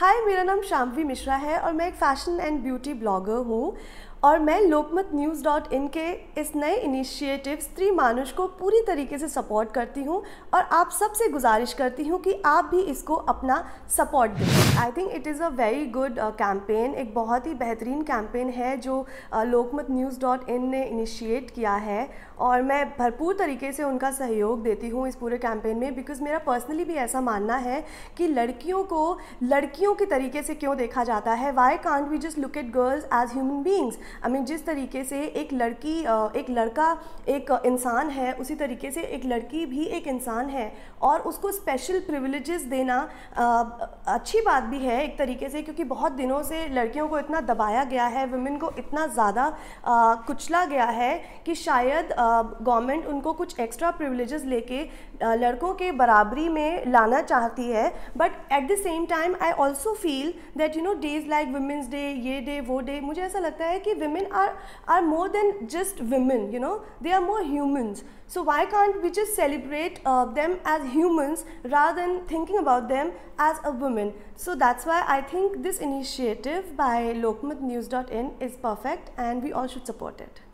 हाय मेरा नाम शाम्वी मिश्रा है और मैं एक फैशन एंड ब्यूटी ब्लॉगर हूँ और मैं लोकमत न्यूज़ डॉट इन के इस नए इनिशिएटिव स्त्री मानुष को पूरी तरीके से सपोर्ट करती हूँ और आप सबसे गुजारिश करती हूँ कि आप भी इसको अपना सपोर्ट दें I think it is a very good campaign एक बहुत ही बेहतरीन कैंपेन है जो uh, Lokmat news dot in ने इनिशिएट किया है और मैं भरपूर तरीके से उनका सहयोग देती हूँ इस पूरे कैंपेन में बिकॉज़ मेरा पर्सनली भी ऐसा मानना है कि लड़कियों को लड़कियों के तरीके से क्यों देखा जाता है why can't we just look at girls as human beings I mean जिस तरीके से एक लड़की एक लड़का एक इंसान है उसी तरीके से एक लड़की भी एक इंसान है और उसको स्पेशल प्रिविलेजेस देना अच्छी बात भी है एक तरीके से क्योंकि बहुत दिनों से लड़कियों को इतना दबाया गया है वुमेन को इतना ज़्यादा कुचला गया है कि शायद गवर्नमेंट उनको कुछ एक्स्ट्रा प्रिविलेजेस लेके लड़कों के बराबरी में लाना चाहती है but at the same time I also feel that you know days like women's day ये डे वो डे मुझे ऐसा लगता है कि women are, are more than just women, you know, they are more humans. So why can't we just celebrate uh, them as humans rather than thinking about them as a woman? So that's why I think this initiative by lokmatnews.in is perfect and we all should support it.